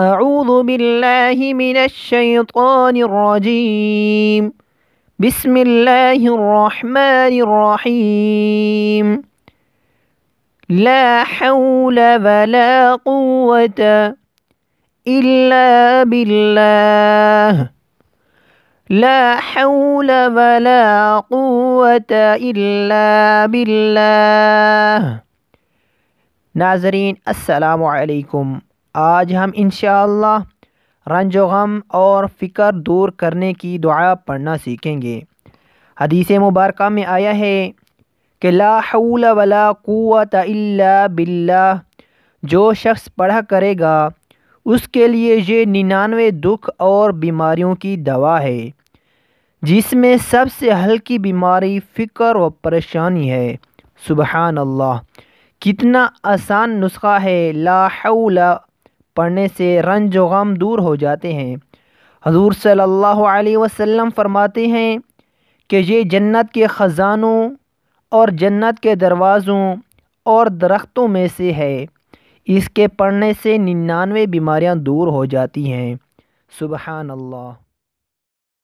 أعوذ بالله من الشيطان الرجيم بسم الله الرحمن الرحيم لا حول ولا قوة إلا بالله لا حول ولا قوة إلا بالله ناظرين السلام عليكم आज हम इन रंज गम और फ़िक्र दूर करने की दुआ पढ़ना सीखेंगे हदीस मुबारक में आया है कि लाहौल हौल बिल्ला जो शख्स पढ़ा करेगा उसके लिए ये निन्यानवे दुख और बीमारियों की दवा है जिसमें सबसे हल्की बीमारी फ़िक्र व परेशानी है सुबहानल्ला अल्लाह कितना आसान नुस्खा है ला पढ़ने से रंज गम दूर हो जाते हैं हजूर सल्लल्लाहु अलैहि वसल्लम फरमाते हैं कि ये जन्नत के ख़जानों और जन्नत के दरवाज़ों और दरख्तों में से है इसके पढ़ने से निन्यानवे बीमारियां दूर हो जाती हैं सुबह अल्लाह